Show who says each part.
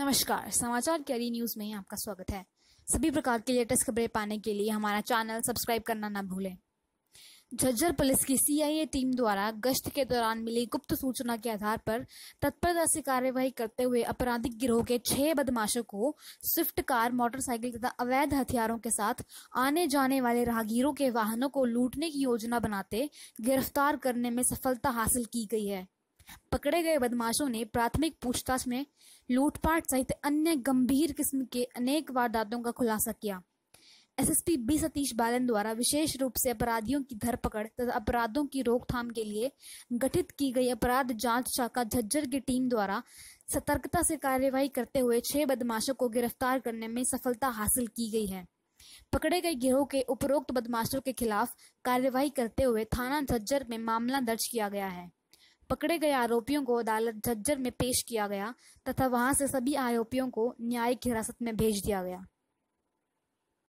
Speaker 1: नमस्कार समाचार carry news में आपका स्वागत है सभी प्रकार की लेटेस्ट खबरें पाने के लिए हमारा चैनल सब्सक्राइब करना ना भूलें झज्जर पुलिस की सीआईए टीम द्वारा गश्त के दौरान मिली गुप्त सूचना के आधार पर तत्परता से कार्यवाही करते हुए आपराधिक गिरोह के छह बदमाशों को स्विफ्ट कार मोटरसाइकिल तथा अवैध हथियारों के साथ आने जाने वाले राहगीरों के वाहनों को लूटने की योजना बनाते गिरफ्तार करने में सफलता हासिल की गई है पकड़े गए बदमाशों ने प्राथमिक पूछताछ में लूटपाट सहित अन्य गंभीर किस्म के अनेक वारदातों का खुलासा किया एसएसपी बी सतीश बालन द्वारा विशेष रूप से अपराधियों की धरपकड़ तथा अपराधों की रोकथाम के लिए गठित की गई अपराध जांच शाखा झज्जर की टीम द्वारा सतर्कता से कार्यवाही करते हुए छह बदमाशों को गिरफ्तार करने में सफलता हासिल की गई है पकड़े गए गिरोह के उपरोक्त बदमाशों के खिलाफ कार्यवाही करते हुए थाना झज्जर में मामला दर्ज किया गया है पकड़े गए आरोपियों को अदालत झज्जर में पेश किया गया तथा वहां से सभी आरोपियों को न्यायिक हिरासत में भेज दिया गया